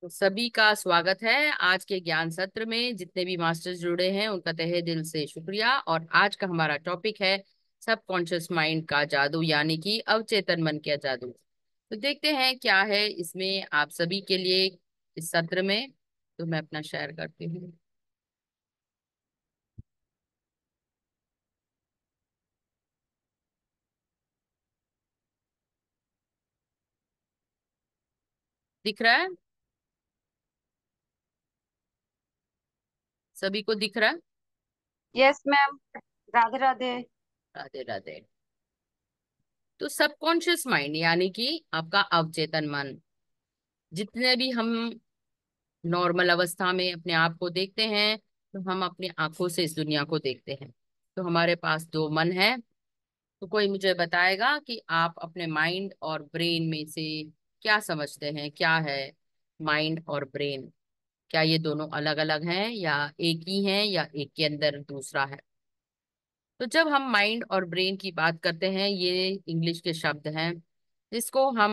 तो सभी का स्वागत है आज के ज्ञान सत्र में जितने भी मास्टर्स जुड़े हैं उनका तहे दिल से शुक्रिया और आज का हमारा टॉपिक है सब कॉन्शियस माइंड का जादू यानी कि अवचेतन मन का जादू तो देखते हैं क्या है इसमें आप सभी के लिए इस सत्र में तो मैं अपना शेयर करती हूँ दिख रहा है सभी को दिख रहा यस मैम राधे राधे राधे राधे तो सबकॉन्शियस माइंड यानी कि आपका अवचेतन मन जितने भी हम नॉर्मल अवस्था में अपने आप को देखते हैं तो हम अपनी आंखों से इस दुनिया को देखते हैं तो हमारे पास दो मन है तो कोई मुझे बताएगा कि आप अपने माइंड और ब्रेन में से क्या समझते हैं क्या है माइंड और ब्रेन क्या ये दोनों अलग अलग हैं या एक ही हैं या एक के अंदर दूसरा है तो जब हम माइंड और ब्रेन की बात करते हैं ये इंग्लिश के शब्द हैं जिसको हम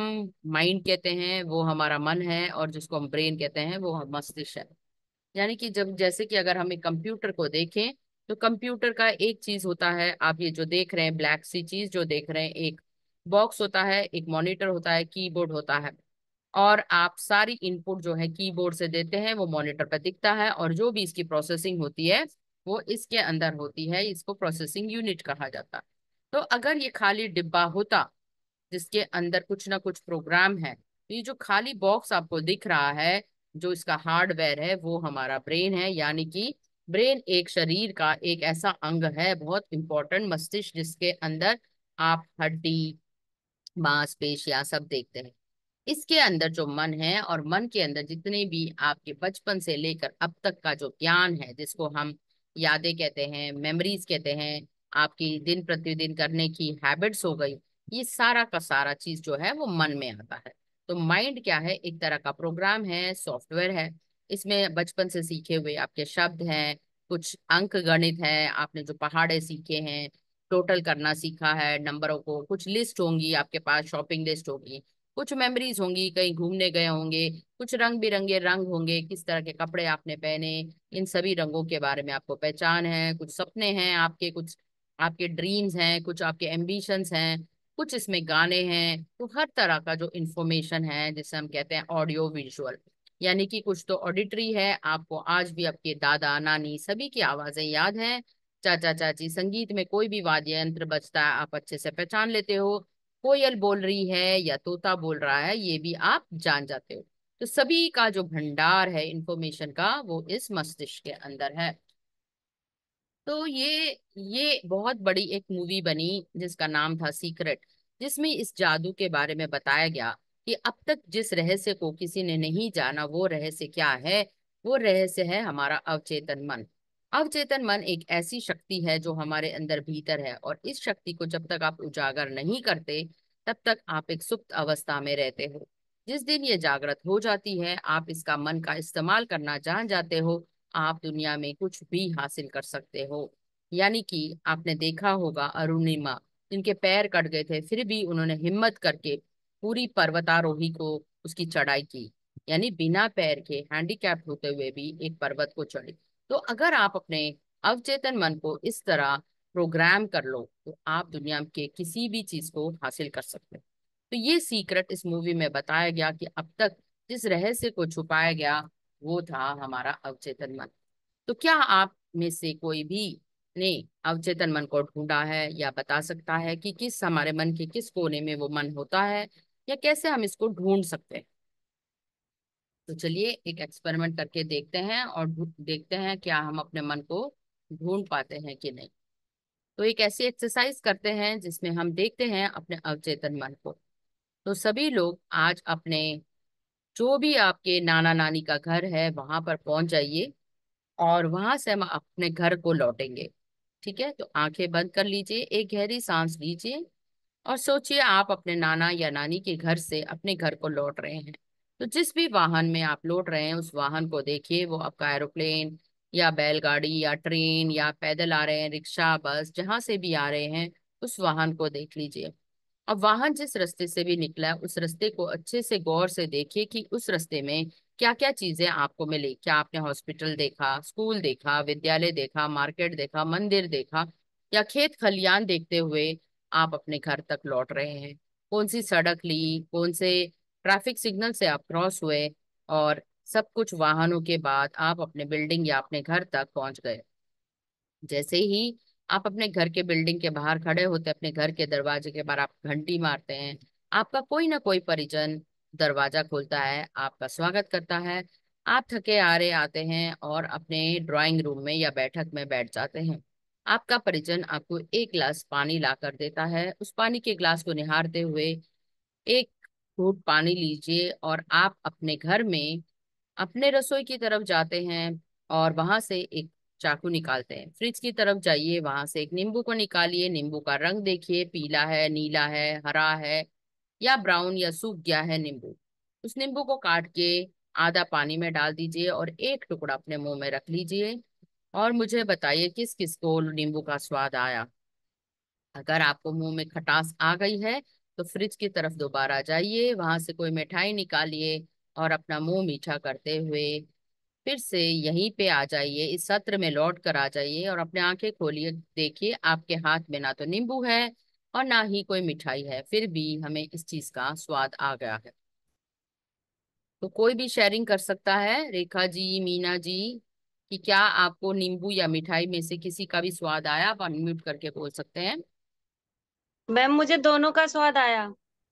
माइंड कहते हैं वो हमारा मन है और जिसको हम ब्रेन कहते हैं वो हम मस्तिष्क है यानी कि जब जैसे कि अगर हम एक कंप्यूटर को देखें तो कंप्यूटर का एक चीज होता है आप ये जो देख रहे हैं ब्लैक सी चीज जो देख रहे हैं एक बॉक्स होता है एक मॉनिटर होता है कीबोर्ड होता है और आप सारी इनपुट जो है कीबोर्ड से देते हैं वो मॉनिटर पर दिखता है और जो भी इसकी प्रोसेसिंग होती है वो इसके अंदर होती है इसको प्रोसेसिंग यूनिट कहा जाता है तो अगर ये खाली डिब्बा होता जिसके अंदर कुछ ना कुछ प्रोग्राम है तो ये जो खाली बॉक्स आपको दिख रहा है जो इसका हार्डवेयर है वो हमारा ब्रेन है यानी कि ब्रेन एक शरीर का एक ऐसा अंग है बहुत इंपॉर्टेंट मस्तिष्क जिसके अंदर आप हड्डी मांसपेशिया सब देखते हैं इसके अंदर जो मन है और मन के अंदर जितने भी आपके बचपन से लेकर अब तक का जो ज्ञान है जिसको हम यादें कहते हैं मेमोरीज कहते हैं आपकी दिन प्रतिदिन करने की हैबिट्स हो गई ये सारा का सारा चीज जो है वो मन में आता है तो माइंड क्या है एक तरह का प्रोग्राम है सॉफ्टवेयर है इसमें बचपन से सीखे हुए आपके शब्द हैं कुछ अंक गणित है आपने जो पहाड़े सीखे हैं टोटल करना सीखा है नंबरों को कुछ लिस्ट होंगी आपके पास शॉपिंग लिस्ट होगी कुछ मेमोरीज होंगी कहीं घूमने गए होंगे कुछ रंग बिरंगे रंग होंगे किस तरह के कपड़े आपने पहने इन सभी रंगों के बारे में आपको पहचान है कुछ सपने हैं आपके कुछ आपके ड्रीम्स हैं कुछ आपके एम्बिशंस हैं कुछ इसमें गाने हैं तो हर तरह का जो इन्फॉर्मेशन है जिसे हम कहते हैं ऑडियो विजुअल यानी कि कुछ तो ऑडिटरी है आपको आज भी आपके दादा नानी सभी की आवाजें याद हैं चाचा चाची संगीत में कोई भी वाद्य यंत्र बजता है आप अच्छे से पहचान लेते हो कोयल बोल रही है या तोता बोल रहा है ये भी आप जान जाते हो तो सभी का जो भंडार है इंफॉर्मेशन का वो इस मस्तिष्क के अंदर है तो ये ये बहुत बड़ी एक मूवी बनी जिसका नाम था सीक्रेट जिसमें इस जादू के बारे में बताया गया कि अब तक जिस रहस्य को किसी ने नहीं जाना वो रहस्य क्या है वो रहस्य है हमारा अवचेतन मन अवचेतन मन एक ऐसी शक्ति है जो हमारे अंदर भीतर है और इस शक्ति को जब तक आप उजागर नहीं करते तब तक आप एक सुप्त अवस्था में रहते हो जिस दिन ये जागृत हो जाती है आप इसका मन का इस्तेमाल करना जान जाते हो आप दुनिया में कुछ भी हासिल कर सकते हो यानी कि आपने देखा होगा अरुणिमा जिनके पैर कट गए थे फिर भी उन्होंने हिम्मत करके पूरी पर्वतारोही को उसकी चढ़ाई की यानी बिना पैर के हैंडीकैप्ट होते हुए भी एक पर्वत को चढ़ी तो अगर आप अपने अवचेतन मन को इस तरह प्रोग्राम कर लो तो आप दुनिया के किसी भी चीज को हासिल कर सकते तो ये सीक्रेट इस मूवी में बताया गया कि अब तक जिस रहस्य को छुपाया गया वो था हमारा अवचेतन मन तो क्या आप में से कोई भी ने अवचेतन मन को ढूंढा है या बता सकता है कि किस हमारे मन के किस कोने में वो मन होता है या कैसे हम इसको ढूंढ सकते हैं तो चलिए एक एक्सपेरिमेंट करके देखते हैं और देखते हैं क्या हम अपने मन को ढूंढ पाते हैं कि नहीं तो एक ऐसी एक्सरसाइज करते हैं जिसमें हम देखते हैं अपने अवचेतन मन को तो सभी लोग आज अपने जो भी आपके नाना नानी का घर है वहां पर पहुंच जाइए और वहां से हम अपने घर को लौटेंगे ठीक है तो आंखें बंद कर लीजिए एक गहरी सांस लीजिए और सोचिए आप अपने नाना या नानी के घर से अपने घर को लौट रहे हैं तो जिस भी वाहन में आप लौट रहे हैं उस वाहन को देखिए वो आपका एरोप्लेन या बैलगाड़ी या ट्रेन या पैदल आ रहे हैं रिक्शा बस जहां से भी आ रहे हैं उस वाहन को देख लीजिए अब वाहन जिस रास्ते से भी निकला है उस रास्ते को अच्छे से गौर से देखिए कि उस रास्ते में क्या क्या चीजें आपको मिली क्या आपने हॉस्पिटल देखा स्कूल देखा विद्यालय देखा मार्केट देखा मंदिर देखा या खेत खलियान देखते हुए आप अपने घर तक लौट रहे हैं कौन सी सड़क ली कौन से ट्रैफिक सिग्नल से आप क्रॉस हुए और सब कुछ वाहनों के बाद आप अपने बिल्डिंग या अपने घर तक पहुंच गए जैसे ही आप अपने घर के बिल्डिंग के बाहर खड़े होते अपने घर के दरवाजे के बाहर आप घंटी मारते हैं आपका कोई ना कोई परिजन दरवाजा खोलता है आपका स्वागत करता है आप थके आ रहे आते हैं और अपने ड्राइंग रूम में या बैठक में बैठ जाते हैं आपका परिजन आपको एक गिलास पानी ला कर देता है उस पानी के गिलास को निहारते हुए एक घूट पानी लीजिए और आप अपने घर में अपने रसोई की तरफ जाते हैं और वहां से एक चाकू निकालते हैं फ्रिज की तरफ जाइए वहां से एक नींबू को निकालिए नींबू का रंग देखिए पीला है नीला है हरा है या ब्राउन या सूख गया है नींबू उस नींबू को काट के आधा पानी में डाल दीजिए और एक टुकड़ा अपने मुंह में रख लीजिए और मुझे बताइए किस किस को नींबू का स्वाद आया अगर आपको मुंह में खटास आ गई है तो फ्रिज की तरफ दोबारा जाइए वहां से कोई मिठाई निकालिए और अपना मुंह मीठा करते हुए फिर से यहीं पे आ जाइए इस सत्र में लौट कर आ जाइए और अपने आंखें खोलिए देखिए आपके हाथ में ना तो नींबू है और ना ही कोई मिठाई है फिर भी हमें इस चीज का स्वाद आ गया है तो कोई भी शेयरिंग कर सकता है रेखा जी मीना जी कि क्या आपको नींबू या मिठाई में से किसी का भी स्वाद आया आप अनम्यूट करके बोल सकते हैं मैम मुझे दोनों का स्वाद आया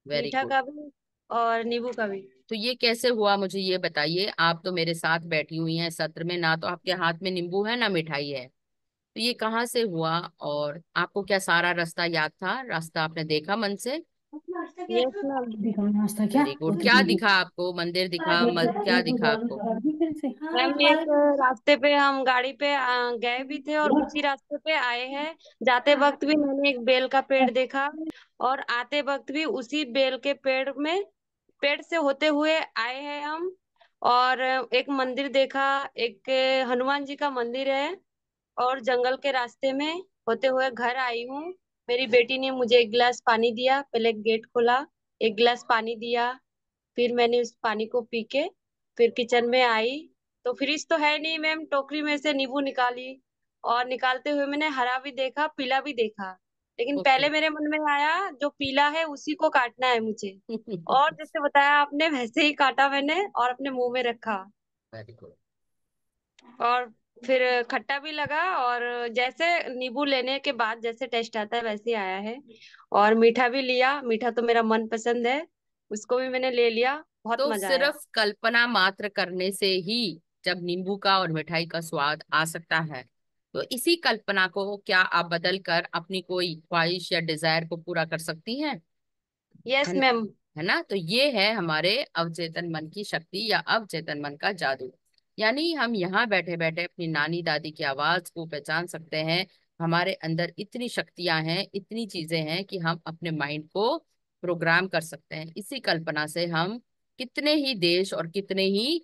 वेरी मीठा का भी और नींबू का भी तो ये कैसे हुआ मुझे ये बताइए आप तो मेरे साथ बैठी हुई हैं सत्र में ना तो आपके हाथ में नींबू है ना मिठाई है तो ये कहाँ से हुआ और आपको क्या सारा रास्ता याद था रास्ता आपने देखा मन से क्या क्या दिखा आपको मंदिर दिखा हाँ, क्या दिखा आपको हाँ, मैम एक रास्ते पे हम गाड़ी पे गए भी थे और उसी रास्ते पे आए हैं जाते हाँ। वक्त भी मैंने एक बेल का पेड़ देखा और आते वक्त भी उसी बेल के पेड़ में पेड़ से होते हुए आए हैं हम और एक मंदिर देखा एक हनुमान जी का मंदिर है और जंगल के रास्ते में होते हुए घर आई हूँ मेरी बेटी ने मुझे एक गिलास पानी दिया पहले गेट खोला एक गिलास पानी दिया फिर मैंने उस पानी को पी के फिर किचन में आई तो फ्रिज तो है नहीं मैम टोकरी में से नींबू निकाली और निकालते हुए मैंने हरा भी देखा पीला भी देखा लेकिन okay. पहले मेरे मन में आया जो पीला है उसी को काटना है मुझे और जैसे बताया आपने वैसे ही काटा मैंने और अपने मुंह में रखा और फिर खट्टा भी लगा और जैसे नींबू लेने के बाद जैसे टेस्ट आता है वैसे आया है और मीठा भी लिया मीठा तो मेरा मन पसंद है उसको भी मैंने ले लिया बहुत तो मजा सिर्फ कल्पना मात्र करने से ही जब नींबू का और मिठाई का स्वाद आ सकता है तो इसी कल्पना को क्या आप बदल कर अपनी कोई ख्वाहिश या डिजायर को पूरा कर सकती हैं यस मैम है ना तो ये है हमारे अवचेतन मन की शक्ति या अवचेतन मन का जादू यानी हम यहाँ बैठे बैठे अपनी नानी दादी की आवाज को पहचान सकते हैं हमारे अंदर इतनी शक्तियां हैं इतनी चीजें हैं कि हम अपने माइंड को प्रोग्राम कर सकते हैं इसी कल्पना से हम कितने ही देश और कितने ही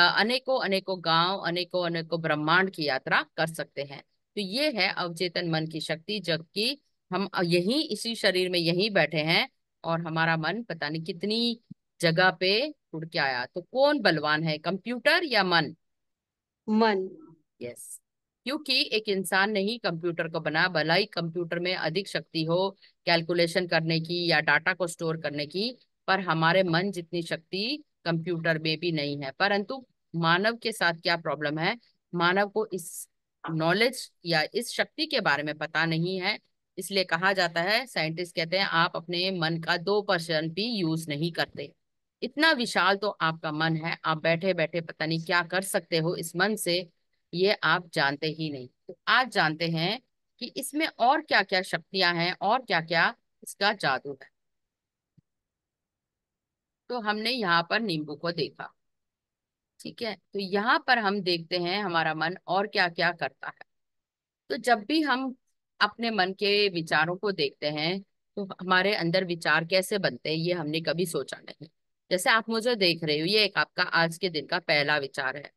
अनेकों अनेकों गांव अनेकों अनेकों ब्रह्मांड की यात्रा कर सकते हैं तो ये है अवचेतन मन की शक्ति जबकि हम यही इसी शरीर में यही बैठे हैं और हमारा मन पता नहीं कितनी जगह पे उड़ के आया तो कौन बलवान है कंप्यूटर या मन मन यस क्योंकि एक इंसान ने ही कंप्यूटर को बना भला ही कंप्यूटर में अधिक शक्ति हो कैलकुलेशन करने की या डाटा को स्टोर करने की पर हमारे मन जितनी शक्ति कंप्यूटर में भी नहीं है परंतु मानव के साथ क्या प्रॉब्लम है मानव को इस नॉलेज या इस शक्ति के बारे में पता नहीं है इसलिए कहा जाता है साइंटिस्ट कहते हैं आप अपने मन का दो परसेंट भी यूज नहीं करते इतना विशाल तो आपका मन है आप बैठे बैठे पता नहीं क्या कर सकते हो इस मन से ये आप जानते ही नहीं तो आज जानते हैं कि इसमें और क्या क्या शक्तियां हैं और क्या क्या इसका जादू है तो हमने यहाँ पर नींबू को देखा ठीक है तो यहाँ पर हम देखते हैं हमारा मन और क्या क्या करता है तो जब भी हम अपने मन के विचारों को देखते हैं तो हमारे अंदर विचार कैसे बनते हैं ये हमने कभी सोचा नहीं जैसे आप मुझे देख रहे हो ये एक आपका आज के दिन का पहला विचार है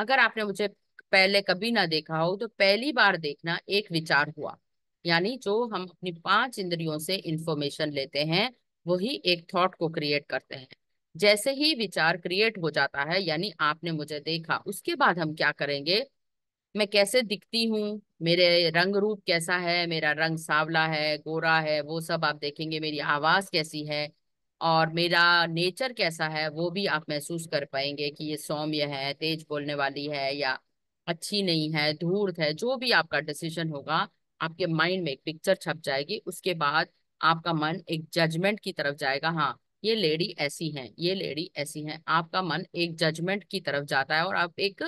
अगर आपने मुझे पहले कभी ना देखा हो तो पहली बार देखना एक विचार हुआ यानी जो हम अपनी पांच इंद्रियों से इंफॉर्मेशन लेते हैं वही एक थॉट को क्रिएट करते हैं जैसे ही विचार क्रिएट हो जाता है यानी आपने मुझे देखा उसके बाद हम क्या करेंगे मैं कैसे दिखती हूँ मेरे रंग रूप कैसा है मेरा रंग सावला है गोरा है वो सब आप देखेंगे मेरी आवाज कैसी है और मेरा नेचर कैसा है वो भी आप महसूस कर पाएंगे कि ये सौम्य है तेज बोलने वाली है या अच्छी नहीं है धूर्त है जो भी आपका डिसीजन होगा आपके माइंड में एक पिक्चर छप जाएगी उसके बाद आपका मन एक जजमेंट की तरफ जाएगा हाँ ये लेडी ऐसी है ये लेडी ऐसी है आपका मन एक जजमेंट की तरफ जाता है और आप एक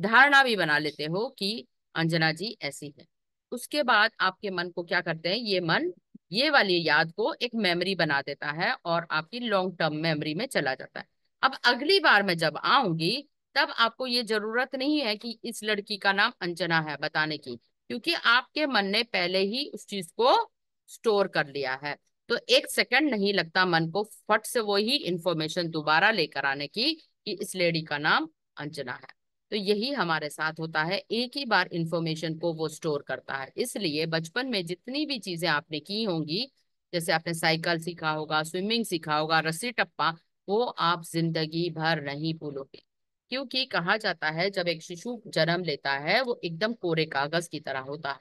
धारणा भी बना लेते हो कि अंजना जी ऐसी है उसके बाद आपके मन को क्या करते हैं ये मन ये वाली याद को एक मेमोरी बना देता है और आपकी लॉन्ग टर्म मेमोरी में चला जाता है अब अगली बार मैं जब आऊंगी तब आपको ये जरूरत नहीं है कि इस लड़की का नाम अंजना है बताने की क्योंकि आपके मन ने पहले ही उस चीज को स्टोर कर लिया है तो एक सेकंड नहीं लगता मन को फट से वो ही इंफॉर्मेशन दोबारा लेकर आने की कि इस लेडी का नाम अंजना है तो यही हमारे साथ होता है एक ही बार इंफॉर्मेशन को वो स्टोर करता है इसलिए बचपन में जितनी भी चीजें आपने की होंगी जैसे आपने साइकिल सीखा होगा स्विमिंग सीखा होगा रस्सी टप्पा वो आप जिंदगी भर नहीं भूलोगे क्योंकि कहा जाता है जब एक शिशु जन्म लेता है वो एकदम कोरे कागज की तरह होता है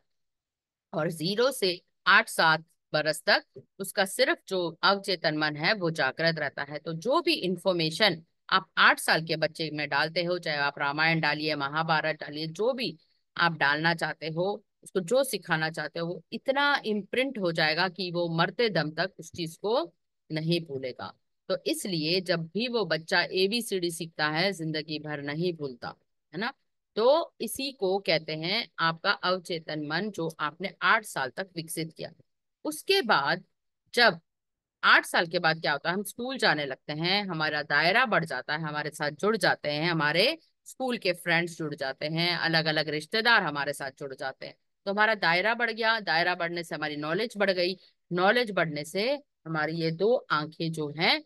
और जीरो से आठ सात बरस तक उसका सिर्फ जो अवचेतन मन है वो जागृत रहता है तो जो भी इंफॉर्मेशन आप आठ साल के बच्चे में डालते हो चाहे आप रामायण डालिए महाभारत डालिए जो भी आप डालना चाहते हो उसको जो सिखाना चाहते हो वो इतना इम्प्रिंट हो जाएगा कि वो मरते दम तक उस चीज को नहीं भूलेगा तो इसलिए जब भी वो बच्चा एबीसीडी सीखता है जिंदगी भर नहीं भूलता है ना तो इसी को कहते हैं आपका अवचेतन मन जो आपने आठ साल तक विकसित किया उसके बाद जब आठ साल के बाद क्या होता है हम स्कूल जाने लगते हैं हमारा दायरा बढ़ जाता है हमारे साथ जुड़ जाते हैं हमारे स्कूल के फ्रेंड्स जुड़ जाते हैं अलग अलग रिश्तेदार हमारे साथ जुड़ जाते हैं तो हमारा दायरा बढ़ गया दायरा बढ़ने से हमारी नॉलेज बढ़ गई नॉलेज बढ़ने से हमारी ये दो आंखें जो हैं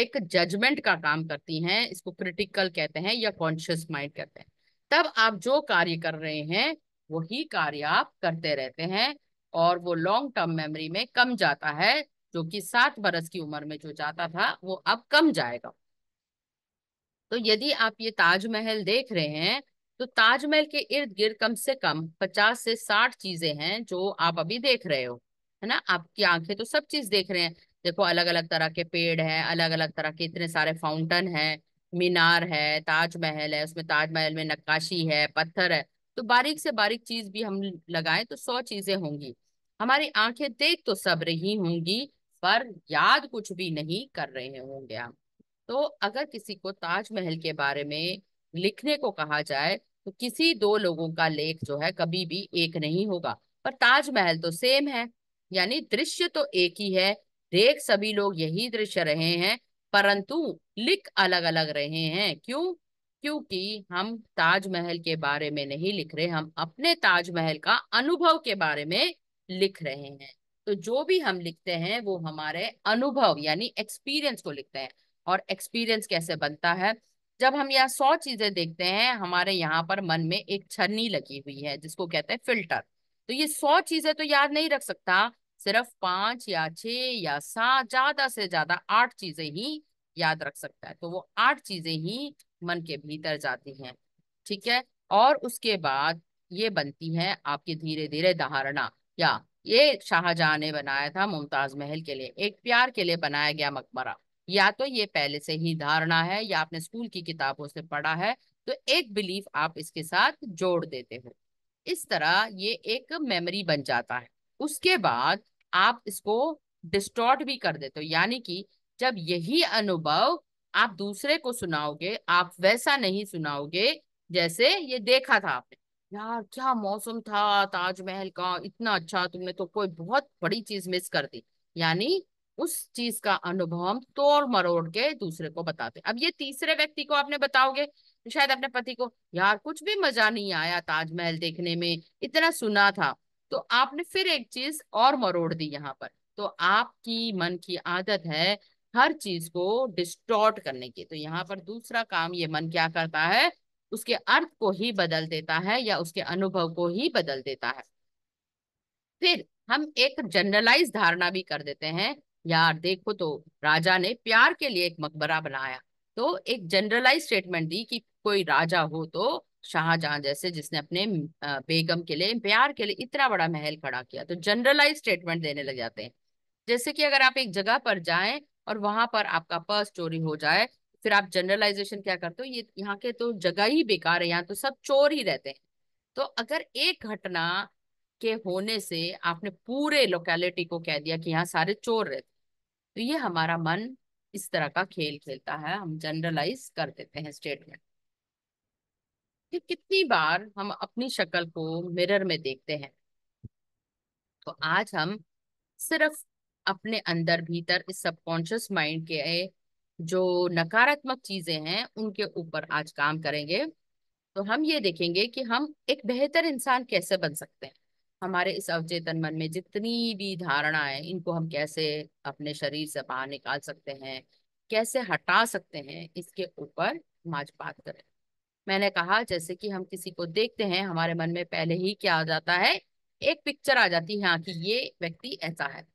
एक जजमेंट का काम करती हैं इसको क्रिटिकल कहते हैं या कॉन्शियस माइंड कहते हैं तब आप जो कार्य कर रहे हैं वही कार्य आप करते रहते हैं और वो लॉन्ग टर्म मेमोरी में कम जाता है जो कि सात बरस की उम्र में जो जाता था वो अब कम जाएगा तो यदि आप ये ताजमहल देख रहे हैं तो ताजमहल के इर्द गिर्द कम से कम पचास से साठ चीजें हैं जो आप अभी देख रहे हो है ना आपकी आंखें तो सब चीज देख रहे हैं देखो अलग अलग तरह के पेड़ हैं अलग अलग तरह के इतने सारे फाउंटेन हैं मीनार है ताजमहल है उसमें ताजमहल में नक्काशी है पत्थर है तो बारीक से बारीक चीज भी हम लगाए तो सौ चीजें होंगी हमारी आंखें देख तो सब रही होंगी पर याद कुछ भी नहीं कर रहे होंगे हम तो अगर किसी को ताजमहल के बारे में लिखने को कहा जाए तो किसी दो लोगों का लेख जो है कभी भी एक नहीं होगा पर ताजमहल तो सेम है यानी दृश्य तो एक ही है देख सभी लोग यही दृश्य रहे हैं परंतु लिख अलग अलग रहे हैं क्यों क्योंकि हम ताजमहल के बारे में नहीं लिख रहे हम अपने ताजमहल का अनुभव के बारे में लिख रहे हैं तो जो भी हम लिखते हैं वो हमारे अनुभव यानी एक्सपीरियंस को लिखते हैं और एक्सपीरियंस कैसे बनता है जब हम यहाँ सौ चीजें देखते हैं हमारे यहाँ पर मन में एक छन्नी लगी हुई है जिसको कहते हैं फिल्टर तो ये सौ चीजें तो याद नहीं रख सकता सिर्फ पांच या छ या सात ज्यादा से ज्यादा आठ चीजें ही याद रख सकता है तो वो आठ चीजें ही मन के भीतर जाती हैं ठीक है और उसके बाद ये बनती है आपकी धीरे धीरे धारणा या ये शाहजहां ने बनाया था मुमताज महल के लिए एक प्यार के लिए बनाया गया मकबरा या तो ये पहले से ही धारणा है या आपने स्कूल की किताबों से पढ़ा है तो एक बिलीफ आप इसके साथ जोड़ देते हो इस तरह ये एक मेमोरी बन जाता है उसके बाद आप इसको डिस्टॉर्ट भी कर देते हो यानी कि जब यही अनुभव आप दूसरे को सुनाओगे आप वैसा नहीं सुनाओगे जैसे ये देखा था आपने यार क्या मौसम था ताजमहल का इतना अच्छा तुमने तो कोई बहुत बड़ी चीज मिस कर दी यानी उस चीज का अनुभव हम तोड़ मरोड़ के दूसरे को बताते अब ये तीसरे व्यक्ति को आपने बताओगे शायद अपने पति को यार कुछ भी मजा नहीं आया ताजमहल देखने में इतना सुना था तो आपने फिर एक चीज और मरोड़ दी यहाँ पर तो आपकी मन की आदत है हर चीज को डिस्टॉर्ट करने की तो यहाँ पर दूसरा काम ये मन क्या करता है उसके अर्थ को ही बदल देता है या उसके अनुभव को ही बदल देता है फिर हम एक जनरलाइज धारणा भी कर देते हैं यार देखो तो राजा ने प्यार के लिए एक मकबरा बनाया तो एक जनरलाइज स्टेटमेंट दी कि कोई राजा हो तो शाहजहां जैसे जिसने अपने बेगम के लिए प्यार के लिए इतना बड़ा महल खड़ा किया तो जनरलाइज स्टेटमेंट देने लग जाते हैं जैसे कि अगर आप एक जगह पर जाएं और वहां पर आपका पर्स चोरी हो जाए फिर आप जनरलाइजेशन क्या करते हो ये यहाँ के तो जगह ही बेकार है यहाँ तो सब चोर ही रहते हैं तो अगर एक घटना के होने से आपने पूरे लोकेलिटी को कह दिया कि यहाँ सारे चोर रहते तो ये हमारा मन इस तरह का खेल खेलता है हम जनरलाइज कर देते हैं स्टेटमेंट कि कितनी बार हम अपनी शक्ल को मिरर में देखते हैं तो आज हम सिर्फ अपने अंदर भीतर इस सबकॉन्शियस माइंड के जो नकारात्मक चीजें हैं उनके ऊपर आज काम करेंगे तो हम ये देखेंगे कि हम एक बेहतर इंसान कैसे बन सकते हैं हमारे इस अवचेतन मन में जितनी भी धारणाएं इनको हम कैसे अपने शरीर से बाहर निकाल सकते हैं कैसे हटा सकते हैं इसके ऊपर हम आज बात करें मैंने कहा जैसे कि हम किसी को देखते हैं हमारे मन में पहले ही क्या आ जाता है एक पिक्चर आ जाती है हाँ कि ये व्यक्ति ऐसा है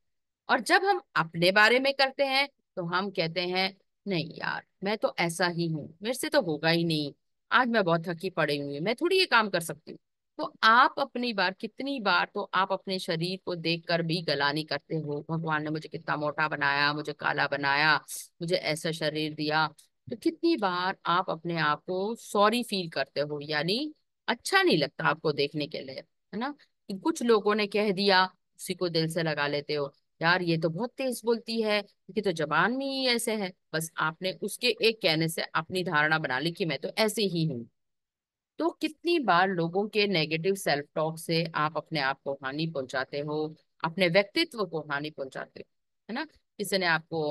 और जब हम अपने बारे में करते हैं तो हम कहते हैं नहीं यार मैं तो ऐसा ही हूँ मेरे से तो होगा ही नहीं आज मैं बहुत थकी पड़ी हुई मैं थोड़ी ये काम कर सकती हूँ तो आप अपनी बार कितनी बार तो आप अपने शरीर को देखकर भी गलानी करते हो भगवान ने मुझे कितना मोटा बनाया मुझे काला बनाया मुझे ऐसा शरीर दिया तो कितनी बार आप अपने आप को सॉरी फील करते हो यानी अच्छा नहीं लगता आपको देखने के लिए है ना कुछ लोगों ने कह दिया उसी को दिल से लगा लेते हो यार ये तो बहुत तेज बोलती है कि तो जबान में ही ऐसे है बस आपने उसके एक कहने से अपनी धारणा बना ली कि मैं तो ऐसे ही हूँ तो कितनी बार लोगों के नेगेटिव सेल्फ टॉक से आप अपने आप को हानि पहुंचाते हो अपने व्यक्तित्व को हानि पहुंचाते हो है ना किसी ने आपको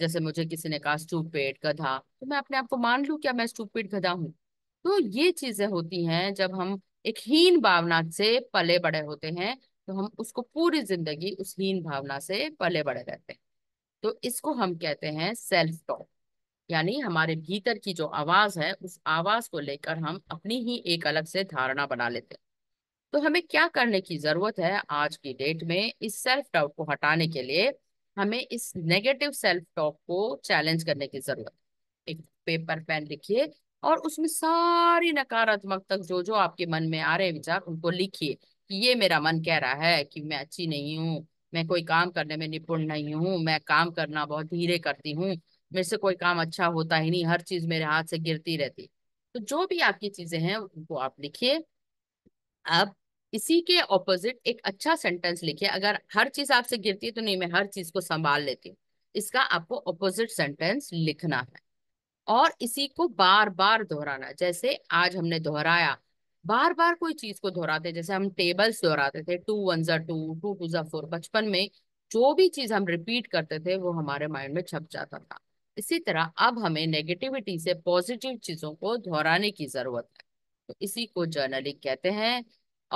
जैसे मुझे किसी ने कहा स्टूपेड गधा तो मैं अपने आप को मान लू क्या मैं स्टूपेड गधा हूँ तो ये चीजें होती हैं जब हम एक हीन भावना से पले बड़े होते हैं तो हम उसको पूरी जिंदगी उस हीन भावना से पले बड़े रहते हैं तो इसको हम कहते हैं सेल्फ टॉक यानी हमारे भीतर की जो आवाज है उस आवाज को लेकर हम अपनी ही एक अलग से धारणा बना लेते हैं तो हमें क्या करने की जरूरत है आज की डेट में इस सेल्फ डाउट को हटाने के लिए हमें इस नेगेटिव सेल्फ टॉक को चैलेंज करने की जरूरत एक पेपर पेन लिखिए और उसमें सारी नकारात्मक तक जो जो आपके मन में आ रहे विचार उनको लिखिए ये मेरा मन कह रहा है कि मैं अच्छी नहीं हूँ मैं कोई काम करने में निपुण नहीं हूँ मैं काम करना बहुत धीरे करती हूँ मेरे से कोई काम अच्छा होता ही नहीं हर चीज मेरे हाथ से गिरती रहती तो जो भी आपकी चीजें हैं उनको आप लिखिए आप इसी के ऑपोजिट एक अच्छा सेंटेंस लिखिए अगर हर चीज आपसे गिरती है तो नहीं मैं हर चीज को संभाल लेती हूँ इसका आपको ऑपोजिट सेंटेंस लिखना है और इसी को बार बार दोहराना जैसे आज हमने दोहराया बार बार कोई चीज को दोहराते जैसे हम टेबल्स दोहराते थे टू वन जर टू टू टू जर फोर बचपन में जो भी चीज हम रिपीट करते थे वो हमारे माइंड में छप जाता था इसी तरह अब हमें नेगेटिविटी से पॉजिटिव चीजों को दोहराने की जरूरत है तो इसी को जर्नलिंग कहते हैं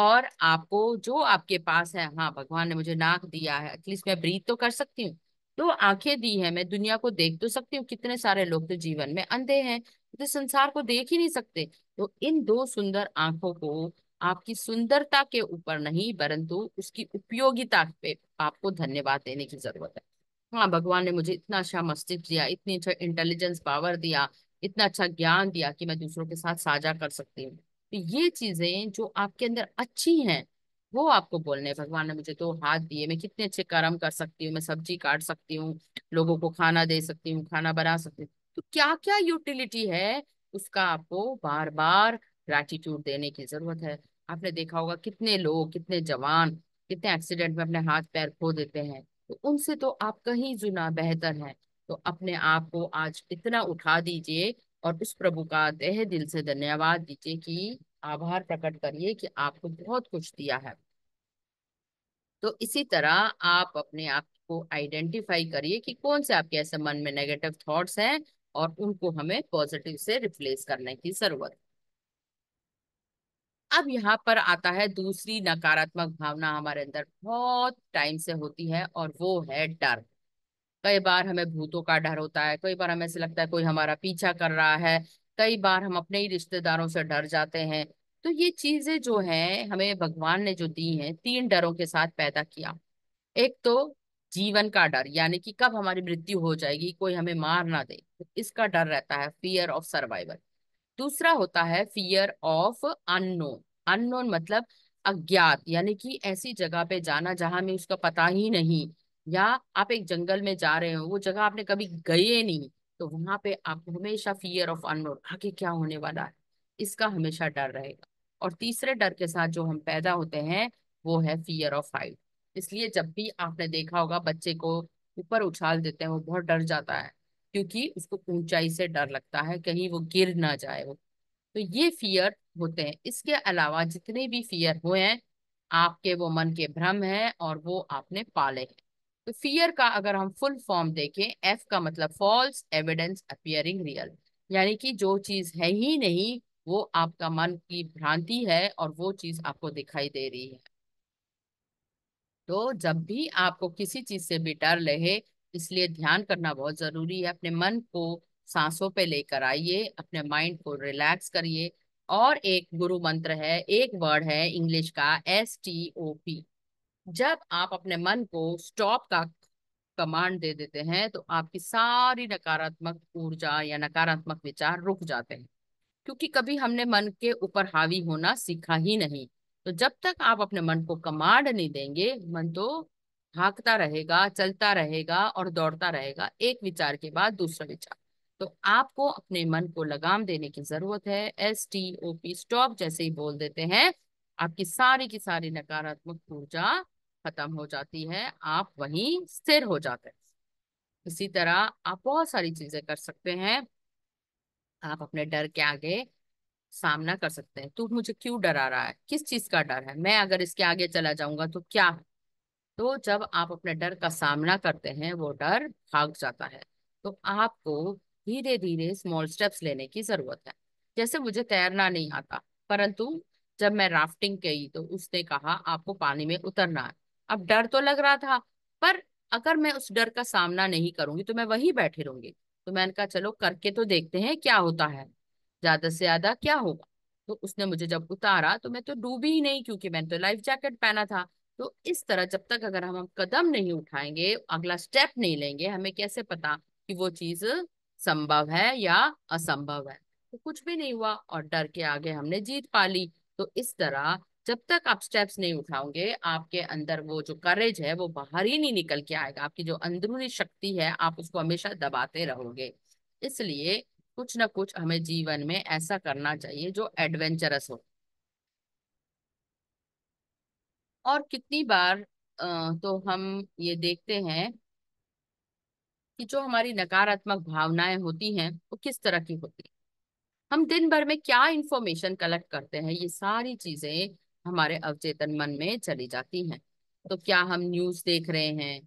और आपको जो आपके पास है हाँ भगवान ने मुझे नाक दिया है एटलीस्ट मैं ब्रीथ तो कर सकती हूँ तो आंखें दी है मैं दुनिया को देख तो सकती हूँ कितने सारे लोग तो जीवन में अंधे हैं इस संसार को देख ही नहीं सकते तो इन दो सुंदर आंखों को आपकी सुंदरता के ऊपर नहीं परंतु उसकी उपयोगिता पे आपको धन्यवाद देने की जरूरत है हाँ भगवान ने मुझे इतना अच्छा मस्तिष्क दिया इतनी अच्छा इंटेलिजेंस पावर दिया इतना अच्छा ज्ञान दिया कि मैं दूसरों के साथ साझा कर सकती हूँ तो ये चीजें जो आपके अंदर अच्छी हैं वो आपको बोलने भगवान ने मुझे तो हाथ दिए मैं कितने अच्छे कर्म कर सकती हूँ मैं सब्जी काट सकती हूँ लोगों को खाना दे सकती हूँ खाना बना सकती हूँ तो क्या क्या यूटिलिटी है उसका आपको बार बार ग्रैटिट्यूड देने की जरूरत है आपने देखा होगा कितने लोग कितने जवान कितने एक्सीडेंट में अपने हाथ पैर खो देते हैं तो उनसे तो आप कहीं जुना बेहतर है तो अपने आप को आज इतना उठा दीजिए और उस प्रभु का तह दिल से धन्यवाद दीजिए कि आभार प्रकट करिए कि आपको बहुत कुछ दिया है तो इसी तरह आप अपने आप को आइडेंटिफाई करिए कि कौन से आपके ऐसे मन में नेगेटिव थॉट्स हैं और उनको हमें पॉजिटिव से रिप्लेस करने की जरूरत अब यहाँ पर आता है दूसरी नकारात्मक भावना हमारे अंदर बहुत टाइम से होती है और वो है डर कई बार हमें भूतों का डर होता है कई बार हमें ऐसे लगता है कोई हमारा पीछा कर रहा है कई बार हम अपने ही रिश्तेदारों से डर जाते हैं तो ये चीजें जो हैं हमें भगवान ने जो दी हैं तीन डरों के साथ पैदा किया एक तो जीवन का डर यानी कि कब हमारी मृत्यु हो जाएगी कोई हमें मार ना दे तो इसका डर रहता है फियर ऑफ सर्वाइवल दूसरा होता है फियर ऑफ अननोन अननोन मतलब अज्ञात यानी कि ऐसी जगह पे जाना जहां में उसका पता ही नहीं या आप एक जंगल में जा रहे हो वो जगह आपने कभी गए नहीं तो वहां पे आप हमेशा फियर ऑफ अननोन आगे क्या होने वाला है इसका हमेशा डर रहेगा और तीसरे डर के साथ जो हम पैदा होते हैं वो है फियर ऑफ हाइट इसलिए जब भी आपने देखा होगा बच्चे को ऊपर उछाल देते हैं वो बहुत डर जाता है क्योंकि उसको ऊंचाई से डर लगता है कहीं वो गिर ना जाए वो तो ये फियर होते हैं इसके अलावा जितने भी फियर हुए हैं आपके वो मन के भ्रम हैं और वो आपने पाले हैं तो फियर का अगर हम फुल फॉर्म देखें एफ का मतलब फॉल्स एविडेंस अपियरिंग रियल यानी कि जो चीज है ही नहीं वो आपका मन की भ्रांति है और वो चीज आपको दिखाई दे रही है तो जब भी आपको किसी चीज से भी डर रहे इसलिए ध्यान करना बहुत जरूरी है अपने मन को सांसों पे लेकर आइए अपने माइंड को रिलैक्स करिए और एक गुरु मंत्र है एक वर्ड है इंग्लिश का एस टी ओ पी जब आप अपने मन को स्टॉप का कमांड दे देते हैं तो आपकी सारी नकारात्मक ऊर्जा या नकारात्मक विचार रुक जाते हैं क्योंकि कभी हमने मन के ऊपर हावी होना सीखा ही नहीं तो जब तक आप अपने मन को कमांड नहीं देंगे मन तो भागता रहेगा चलता रहेगा और दौड़ता रहेगा एक विचार के बाद दूसरा विचार तो आपको अपने मन को लगाम देने की जरूरत है S T O P stop जैसे ही बोल देते हैं आपकी सारी की सारी नकारात्मक ऊर्जा खत्म हो जाती है आप वहीं स्थिर हो जाते हैं इसी तरह आप बहुत सारी चीजें कर सकते हैं आप अपने डर के आगे सामना कर सकते हैं तू मुझे क्यों डरा रहा है किस चीज का डर है मैं अगर इसके आगे चला जाऊंगा तो क्या है तो जब आप अपने डर का सामना करते हैं वो डर भाग जाता है तो आपको धीरे धीरे स्मॉल स्टेप्स लेने की जरूरत है जैसे मुझे तैरना नहीं आता परंतु जब मैं राफ्टिंग गई तो उसने कहा आपको पानी में उतरना है अब डर तो लग रहा था पर अगर मैं उस डर का सामना नहीं करूंगी तो मैं वही बैठी रहूंगी तो मैंने कहा चलो करके तो देखते हैं क्या होता है ज्यादा से ज्यादा क्या होगा तो उसने मुझे जब उतारा तो मैं तो डूबी ही नहीं क्योंकि मैंने तो लाइफ जैकेट पहना था तो इस तरह जब तक अगर हम कदम नहीं उठाएंगे अगला स्टेप नहीं लेंगे हमें कैसे पता कि वो चीज संभव है या असंभव है तो कुछ भी नहीं हुआ और डर के आगे हमने जीत पा ली तो इस तरह जब तक आप स्टेप्स नहीं उठाओगे आपके अंदर वो जो करेज है वो बाहर ही नहीं निकल के आएगा आपकी जो अंदरूनी शक्ति है आप उसको हमेशा दबाते रहोगे इसलिए कुछ ना कुछ हमें जीवन में ऐसा करना चाहिए जो एडवेंचरस हो और कितनी बार तो हम ये देखते हैं कि जो हमारी नकारात्मक भावनाएं होती हैं वो किस तरह की होती है हम दिन भर में क्या इंफॉर्मेशन कलेक्ट करते हैं ये सारी चीजें हमारे अवचेतन मन में चली जाती हैं तो क्या हम न्यूज देख रहे हैं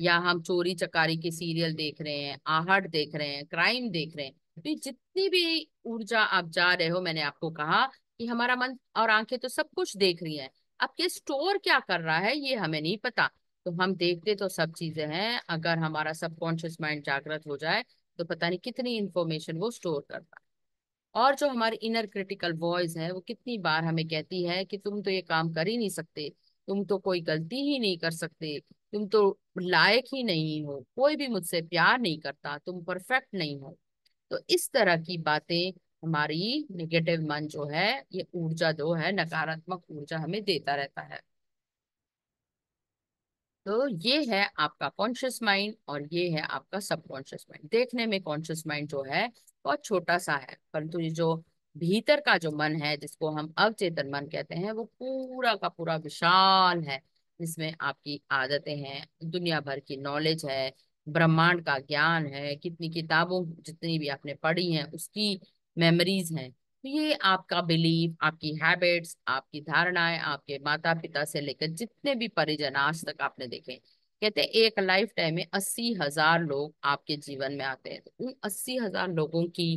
या हम चोरी चकारी के सीरियल देख रहे हैं आहट देख रहे हैं क्राइम देख रहे हैं तो जितनी भी ऊर्जा आप जा रहे हो मैंने आपको कहा कि हमारा मन और आंखें तो सब कुछ देख रही हैं अब ये स्टोर क्या कर रहा है ये हमें नहीं पता तो हम देखते तो सब चीजें हैं अगर हमारा सबकॉन्शियस माइंड जागृत हो जाए तो पता नहीं कितनी इन्फॉर्मेशन वो स्टोर करता और जो हमारी इनर क्रिटिकल वॉइस है वो कितनी बार हमें कहती है कि तुम तो ये काम कर ही नहीं सकते तुम तो कोई गलती ही नहीं कर सकते तुम तो लायक ही नहीं हो कोई भी मुझसे प्यार नहीं करता तुम परफेक्ट नहीं हो तो इस तरह की बातें हमारी नेगेटिव मन जो है ये ऊर्जा जो है नकारात्मक ऊर्जा हमें देता रहता है तो ये है आपका कॉन्शियस माइंड और ये है आपका सबकॉन्शियस माइंड देखने में कॉन्शियस माइंड जो है बहुत छोटा सा है परंतु ये जो भीतर का जो मन है जिसको हम अवचेतन मन कहते हैं वो पूरा का पूरा विशाल है जिसमें आपकी आदतें हैं दुनिया भर की नॉलेज है ब्रह्मांड का ज्ञान है कितनी किताबों जितनी भी आपने पढ़ी हैं उसकी मेमोरीज हैं तो ये आपका बिलीफ आपकी हैबिट्स आपकी धारणाएं आपके माता पिता से लेकर जितने भी परिजन आज तक आपने देखे कहते हैं एक लाइफ टाइम में अस्सी हजार लोग आपके जीवन में आते हैं तो उन अस्सी हजार लोगों की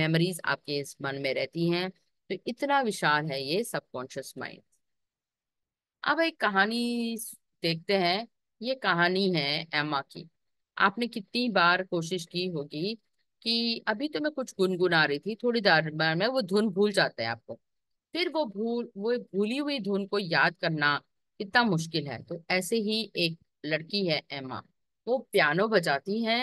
मेमोरीज आपके इस मन में रहती हैं तो इतना विशाल है ये सबकॉन्शियस माइंड अब एक कहानी देखते हैं ये कहानी है एमा की आपने कितनी बार कोशिश की होगी कि अभी तो मैं कुछ गुनगुना रही थी थोड़ी देर में वो धुन भूल जाता है आपको फिर वो भूल वो भूली हुई धुन को याद करना कितना मुश्किल है तो ऐसे ही एक लड़की है एमा वो पियानो बजाती है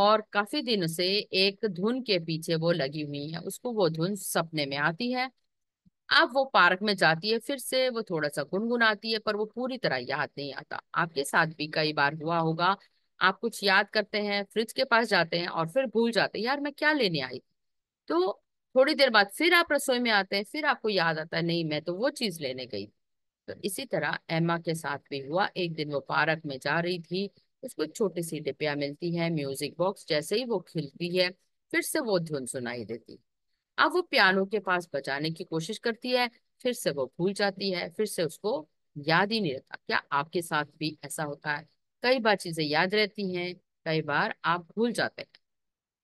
और काफी दिन से एक धुन के पीछे वो लगी हुई है उसको वो धुन सपने में आती है अब वो पार्क में जाती है फिर से वो थोड़ा सा गुनगुनाती है पर वो पूरी तरह याद नहीं आता आपके साथ भी कई बार हुआ होगा आप कुछ याद करते हैं फ्रिज के पास जाते हैं और फिर भूल जाते हैं यार मैं क्या लेने आई तो थोड़ी देर बाद फिर आप रसोई में आते हैं फिर आपको याद आता है नहीं मैं तो वो चीज लेने गई तो इसी तरह एमा के साथ भी हुआ एक दिन वो पार्क में जा रही थी उसको एक छोटी सी डिपिया मिलती है म्यूजिक बॉक्स जैसे ही वो खिलती है फिर से वो धुन सुनाई देती अब वो पियानो के पास बजाने की कोशिश करती है फिर से वो भूल जाती है फिर से उसको याद ही नहीं रहता क्या आपके साथ भी ऐसा होता है कई बार चीजें याद रहती हैं कई बार आप भूल जाते हैं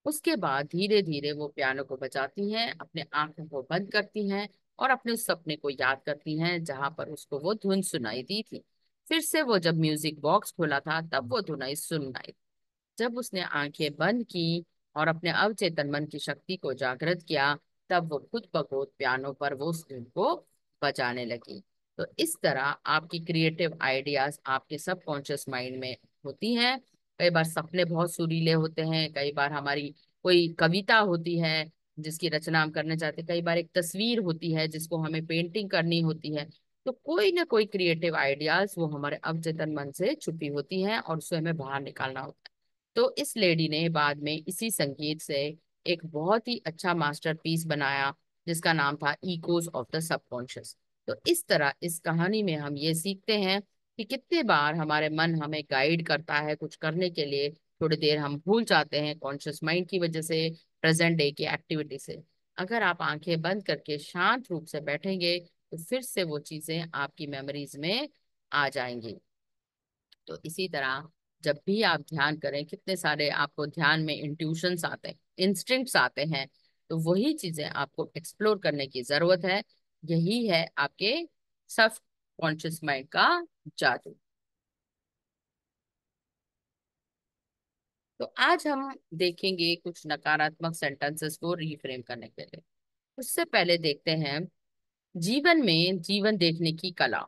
उसके बाद धीरे धीरे वो पियानो को बजाती हैं अपने आंखों को बंद करती हैं और अपने उस सपने को याद करती हैं जहां पर उसको वो धुन सुनाई दी थी फिर से वो जब म्यूजिक बॉक्स खोला था तब वो धुनाई सुनाई जब उसने आंखें बंद की और अपने अवचेतन मन की शक्ति को जागृत किया तब वो खुद बखुद पियानो पर वो उस धुन को बजाने लगी तो इस तरह आपकी क्रिएटिव आइडियाज आपके सबकॉन्शियस माइंड में होती हैं कई बार सपने बहुत सुरीले होते हैं कई बार हमारी कोई कविता होती है जिसकी रचना हम करना चाहते हैं कई बार एक तस्वीर होती है जिसको हमें पेंटिंग करनी होती है तो कोई ना कोई क्रिएटिव आइडियाज वो हमारे अवचेतन मन से छुपी होती हैं और उसे हमें बाहर निकालना होता है तो इस लेडी ने बाद में इसी संगीत से एक बहुत ही अच्छा मास्टरपीस बनाया जिसका नाम था इकोज ऑफ द सबकॉन्शियस तो इस तरह इस कहानी में हम ये सीखते हैं कि कितने बार हमारे मन हमें गाइड करता है कुछ करने के लिए थोड़ी देर हम भूल जाते हैं कॉन्शियस माइंड की वजह से प्रेजेंट डे की एक्टिविटी से अगर आप आंखें बंद करके शांत रूप से बैठेंगे तो फिर से वो चीजें आपकी मेमोरीज में आ जाएंगी तो इसी तरह जब भी आप ध्यान करें कितने सारे आपको ध्यान में इंट्यूशंस आते हैं इंस्टिंक्ट्स आते हैं तो वही चीजें आपको एक्सप्लोर करने की जरूरत है यही है आपके सब कॉन्शियस माइंड का जादू तो आज हम देखेंगे कुछ नकारात्मक सेंटेंसेस को रिफ्रेम करने के लिए उससे पहले देखते हैं जीवन में जीवन देखने की कला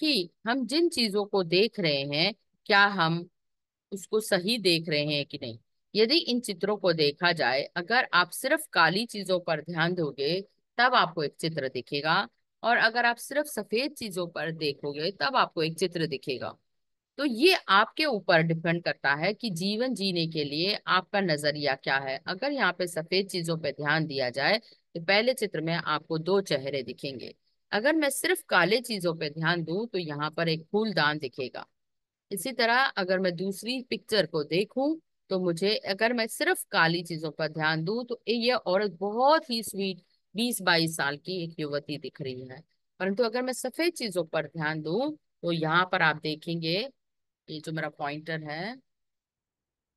कि हम जिन चीजों को देख रहे हैं क्या हम उसको सही देख रहे हैं कि नहीं यदि इन चित्रों को देखा जाए अगर आप सिर्फ काली चीजों पर ध्यान दोगे तब आपको एक चित्र दिखेगा और अगर आप सिर्फ सफेद चीजों पर देखोगे तब आपको एक चित्र दिखेगा तो ये आपके ऊपर डिपेंड करता है कि जीवन जीने के लिए आपका नजरिया क्या है अगर यहाँ पे सफेद चीजों पर ध्यान दिया जाए तो पहले चित्र में आपको दो चेहरे दिखेंगे अगर मैं सिर्फ काले चीजों पर ध्यान दूं तो यहाँ पर एक फूलदान दिखेगा इसी तरह अगर मैं दूसरी पिक्चर को देखूं तो मुझे अगर मैं सिर्फ काली चीजों पर ध्यान दूं तो ये औरत बहुत ही स्वीट बीस बाईस साल की एक युवती दिख रही है परंतु अगर मैं सफेद चीजों पर ध्यान दू तो यहाँ पर आप देखेंगे ये जो मेरा पॉइंटर है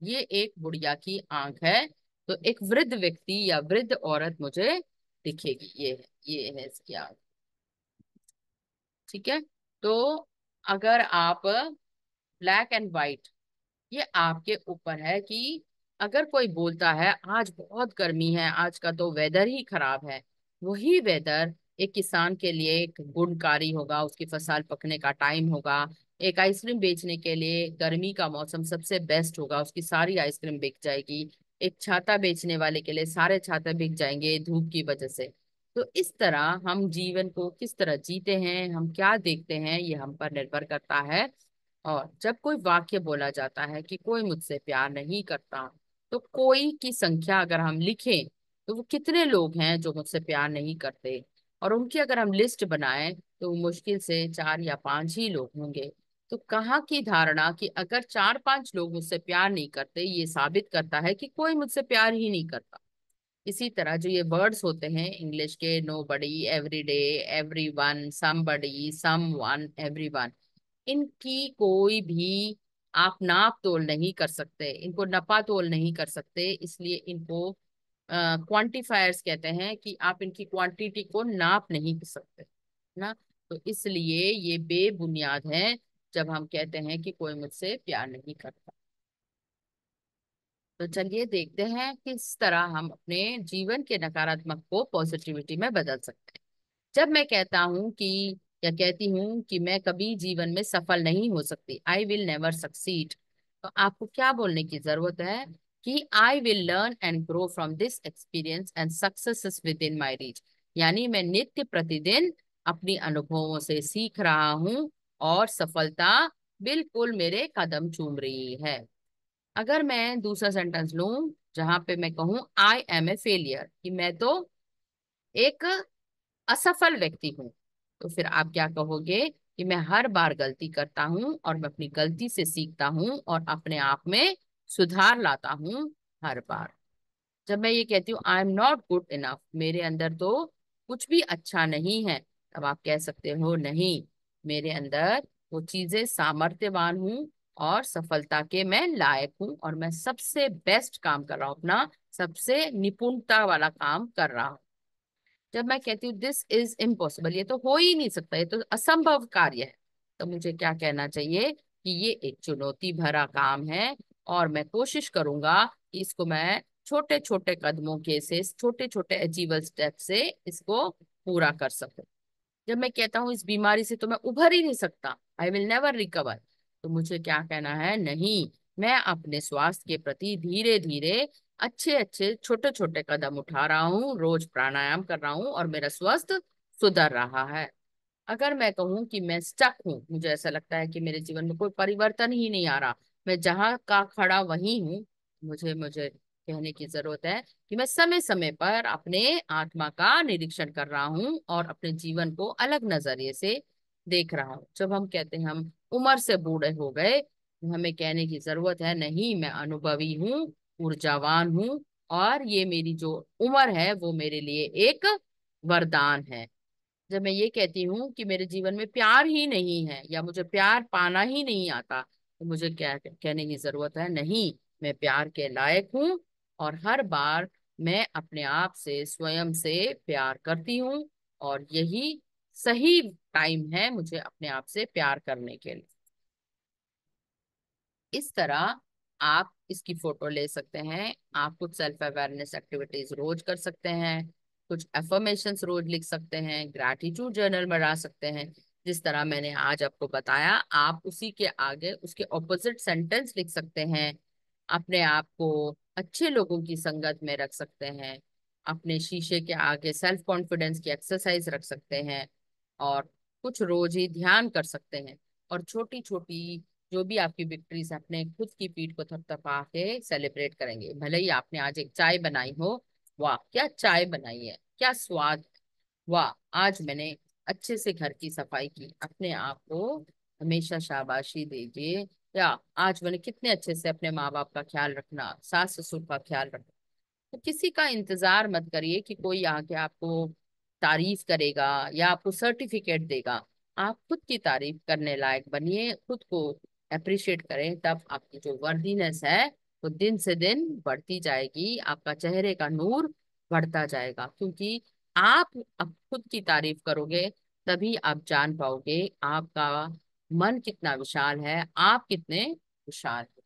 ये एक बुढ़िया की आंख है तो एक वृद्ध व्यक्ति या वृद्ध औरत मुझे दिखेगी ये है ये है इसकी आंख ठीक है तो अगर आप ब्लैक एंड व्हाइट ये आपके ऊपर है कि अगर कोई बोलता है आज बहुत गर्मी है आज का तो वेदर ही खराब है वही वेदर एक किसान के लिए एक गुणकारी होगा उसकी फसल पकने का टाइम होगा एक आइसक्रीम बेचने के लिए गर्मी का मौसम सबसे बेस्ट होगा उसकी सारी आइसक्रीम बिक जाएगी एक छाता बेचने वाले के लिए सारे छाता बिक जाएंगे धूप की वजह से तो इस तरह हम जीवन को किस तरह जीते हैं हम क्या देखते हैं ये हम पर निर्भर करता है और जब कोई वाक्य बोला जाता है कि कोई मुझसे प्यार नहीं करता तो कोई की संख्या अगर हम लिखें तो वो कितने लोग हैं जो मुझसे प्यार नहीं करते और उनकी अगर हम लिस्ट बनाएं तो मुश्किल से चार या पांच ही लोग होंगे तो कहाँ की धारणा कि अगर चार पांच लोग मुझसे प्यार नहीं करते ये साबित करता है कि कोई मुझसे प्यार ही नहीं करता इसी तरह जो ये वर्ड्स होते हैं इंग्लिश के nobody everyday everyone somebody someone everyone इनकी कोई भी आप नाप तोल नहीं कर सकते इनको नपा तोल नहीं कर सकते इसलिए इनको क्वांटिफायर्स कहते हैं कि आप इनकी क्वांटिटी को नाप नहीं कर सकते ना तो इसलिए ये बेबुनियाद है जब हम कहते हैं कि कोई मुझसे प्यार नहीं करता तो चलिए देखते हैं किस तरह हम अपने जीवन के नकारात्मक को पॉजिटिविटी में बदल सकते हैं जब मैं कहता हूं कि या कहती हूँ कि मैं कभी जीवन में सफल नहीं हो सकती आई विल नेवर सक्सीड तो आपको क्या बोलने की जरूरत है कि I will learn and grow from this experience and success within my reach यानी मैं नित्य प्रतिदिन अपनी अनुभवों से सीख रहा हूँ और सफलता बिल्कुल मेरे कदम चूम रही है अगर मैं दूसरा सेंटेंस लू जहां पे मैं कहूँ आई एम ए फेलियर कि मैं तो एक असफल व्यक्ति हूँ तो फिर आप क्या कहोगे कि मैं हर बार गलती करता हूँ और मैं अपनी गलती से सीखता हूँ और अपने आप में सुधार लाता हूँ हर बार जब मैं ये कहती हूँ I am not good enough मेरे अंदर तो कुछ भी अच्छा नहीं है तब आप कह सकते हो नहीं मेरे अंदर वो चीजें सामर्थ्यवान हूँ और सफलता के मैं लायक हूँ और मैं सबसे बेस्ट काम कर रहा हूँ अपना सबसे निपुणता वाला काम कर रहा हूँ जब मैं कहती हूँ दिस इज इम्पॉसिबल ये तो हो ही नहीं सकता ये तो असंभव कार्य है तो मुझे क्या कहना चाहिए कि ये एक चुनौती भरा काम है और मैं कोशिश करूंगा कि इसको मैं छोटे छोटे कदमों के से छोटे छोटे अचीवल स्टेप से इसको पूरा कर सकूं जब मैं कहता हूँ इस बीमारी से तो मैं उभर ही नहीं सकता आई विल नेवर रिकवर तो मुझे क्या कहना है नहीं मैं अपने स्वास्थ्य के प्रति धीरे धीरे अच्छे अच्छे छोटे छोटे कदम उठा रहा हूँ रोज प्राणायाम कर रहा हूँ और मेरा स्वास्थ्य सुधर रहा है अगर मैं कहूँ कि मैं स्टक हूँ मुझे ऐसा लगता है कि मेरे जीवन में कोई परिवर्तन ही नहीं आ रहा मैं जहाँ का खड़ा वही हूँ मुझे मुझे कहने की जरूरत है कि मैं समय समय पर अपने आत्मा का निरीक्षण कर रहा हूँ और अपने जीवन को अलग नजरिए से देख रहा हूँ जब हम कहते हैं हम उम्र से बूढ़े हो गए हमें कहने की जरूरत है नहीं मैं अनुभवी हूँ ऊर्जावान हूँ और ये मेरी जो उम्र है वो मेरे लिए एक वरदान है जब मैं ये कहती हूँ कि मेरे जीवन में प्यार ही नहीं है या मुझे प्यार पाना ही नहीं आता तो मुझे क्या कहने की जरूरत है नहीं मैं प्यार के लायक हूँ और हर बार मैं अपने आप से स्वयं से प्यार करती हूँ और यही सही टाइम है मुझे अपने आप से प्यार करने के लिए इस तरह आप इसकी फोटो ले सकते हैं आप कुछ सेल्फ अवेयरनेस एक्टिविटीज रोज कर सकते हैं कुछ एफर्मेशन रोज लिख सकते हैं ग्रेटिट्यूड जर्नल बना सकते हैं जिस तरह मैंने आज आपको बताया आप उसी के आगे उसके ऑपोजिट सेंटेंस लिख सकते हैं अपने आप को अच्छे लोगों की संगत में रख सकते हैं अपने शीशे के आगे सेल्फ कॉन्फिडेंस की एक्सरसाइज रख सकते हैं और कुछ रोज ही ध्यान कर सकते हैं और छोटी छोटी जो भी आपकी विक्ट्रीज अपने खुद की पीठ को थपथपा के सेलिब्रेट करेंगे भले ही आपने आज एक चाय बनाई हो वाह क्या चाय बनाई है क्या स्वाद वाह आज मैंने अच्छे से घर की सफाई की अपने आप को हमेशा शाबाशी दीजिए या आज मैंने कितने अच्छे से अपने माँ बाप का ख्याल रखना सास ससुर का ख्याल रखना तो किसी का इंतजार मत करिए कि कोई आके आपको तारीफ करेगा या आपको सर्टिफिकेट देगा आप खुद की तारीफ करने लायक बनिए खुद को अप्रिशिएट करें तब आपकी जो वर्दीनेस है वो तो दिन से दिन बढ़ती जाएगी आपका चेहरे का नूर बढ़ता जाएगा क्योंकि आप अब खुद की तारीफ करोगे तभी आप जान पाओगे आपका मन कितना विशाल है आप कितने विशाल हैं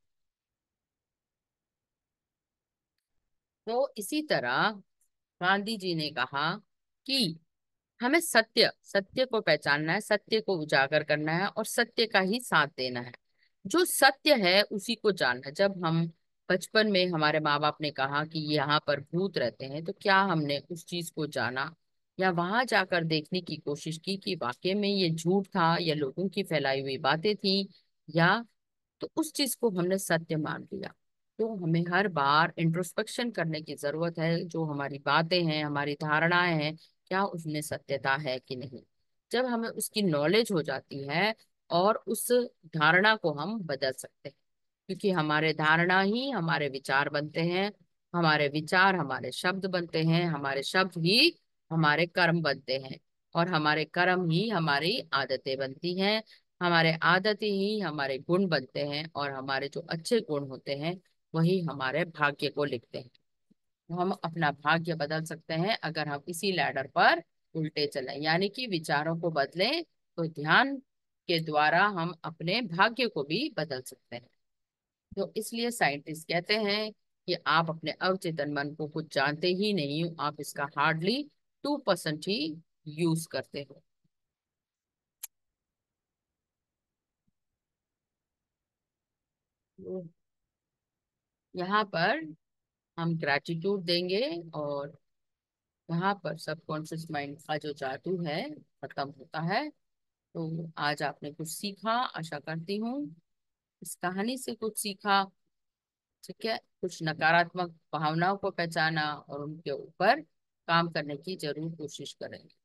तो इसी तरह गांधी जी ने कहा कि हमें सत्य सत्य को पहचानना है सत्य को उजागर करना है और सत्य का ही साथ देना है जो सत्य है उसी को जानना जब हम बचपन में हमारे माँ बाप ने कहा कि यहाँ पर भूत रहते हैं तो क्या हमने उस चीज को जाना या वहां जाकर देखने की कोशिश की कि वाकई में ये झूठ था या लोगों की फैलाई हुई बातें थी या तो उस चीज को हमने सत्य मान लिया तो हमें हर बार इंट्रोस्पेक्शन करने की जरूरत है जो हमारी बातें हैं हमारी धारणाएं हैं क्या उसमें सत्यता है कि नहीं जब हमें उसकी नॉलेज हो जाती है और उस धारणा को हम बदल सकते हैं क्योंकि हमारे धारणा ही हमारे विचार बनते हैं हमारे विचार हमारे शब्द बनते हैं हमारे शब्द ही हमारे कर्म बनते हैं और हमारे कर्म ही हमारी आदतें बनती हैं हमारे आदतें ही हमारे गुण बनते हैं और हमारे जो अच्छे गुण होते हैं वही हमारे भाग्य को लिखते हैं तो हम अपना भाग्य बदल सकते हैं अगर हम इसी लैडर पर उल्टे चले यानी कि विचारों को बदलें तो ध्यान के द्वारा हम अपने भाग्य को भी बदल सकते हैं तो इसलिए साइंटिस्ट कहते हैं कि आप अपने अवचेतन मन को कुछ जानते ही नहीं हो आप इसका हार्डली टू परसेंट ही यूज करते हो तो यहाँ पर हम ग्रेटिट्यूड देंगे और यहाँ पर सबकॉन्शियस माइंड का जो जादू है खत्म होता है तो आज आपने कुछ सीखा आशा करती हूँ इस कहानी से कुछ सीखा ठीक है कुछ नकारात्मक भावनाओं को पहचाना और उनके ऊपर काम करने की जरूर कोशिश करेंगे